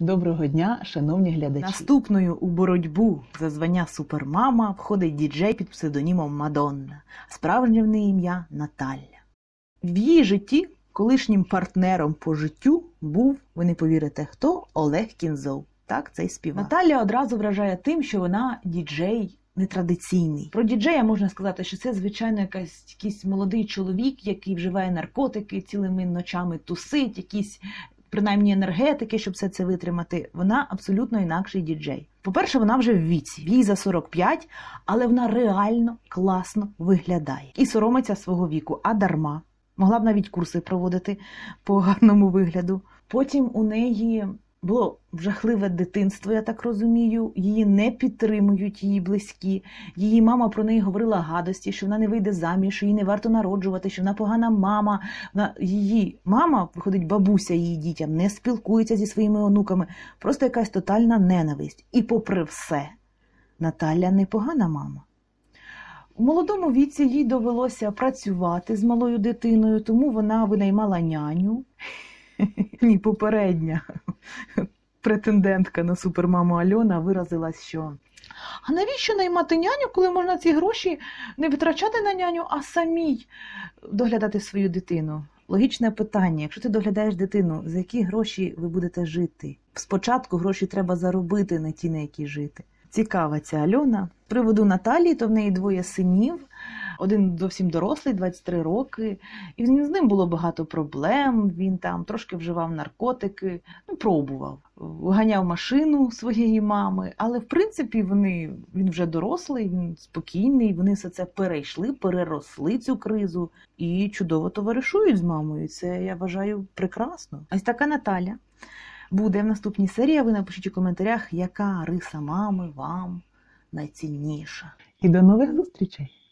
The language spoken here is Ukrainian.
Доброго дня, шановні глядачі. Наступною у боротьбу за звання супермама входить діджей під псевдонімом Мадонна, справжнє ім'я Наталя. В її житті колишнім партнером по життю був, ви не повірите хто, Олег Кінзов. Так, цей співак. Наталя одразу вражає тим, що вона діджей. Нетрадиційний про діджея можна сказати, що це звичайно якась якийсь молодий чоловік, який вживає наркотики цілими ночами, тусить, якісь принаймні енергетики, щоб все це витримати, вона абсолютно інакший діджей. По-перше, вона вже в віці, їй за 45, але вона реально класно виглядає і соромиться свого віку, а дарма. Могла б навіть курси проводити по гарному вигляду. Потім у неї було жахливе дитинство, я так розумію. Її не підтримують її близькі. Її мама про неї говорила гадості, що вона не вийде заміж, що їй не варто народжувати, що вона погана мама. Вона її мама виходить, бабуся її дітям, не спілкується зі своїми онуками. Просто якась тотальна ненависть. І, попри все, Наталя не погана мама. У молодому віці їй довелося працювати з малою дитиною, тому вона винаймала няню. Ні, попередня претендентка на супермаму Альона виразила, що а навіщо наймати няню, коли можна ці гроші не витрачати на няню, а самій доглядати свою дитину? Логічне питання: якщо ти доглядаєш дитину, за які гроші ви будете жити? Спочатку гроші треба заробити на ті, на які жити. Цікава ця Альона. З приводу Наталії, то в неї двоє синів. Один зовсім дорослий, 23 роки, і з ним було багато проблем. Він там трошки вживав наркотики, ну пробував, ганяв машину своєї мами. Але в принципі вони він вже дорослий, він спокійний. Вони все це перейшли, переросли цю кризу і чудово товаришують з мамою. Це я вважаю прекрасно. Ось така Наталя. Буде в наступній серії. Ви напишіть у коментарях, яка риса мами вам найцінніша. І до нових зустрічей!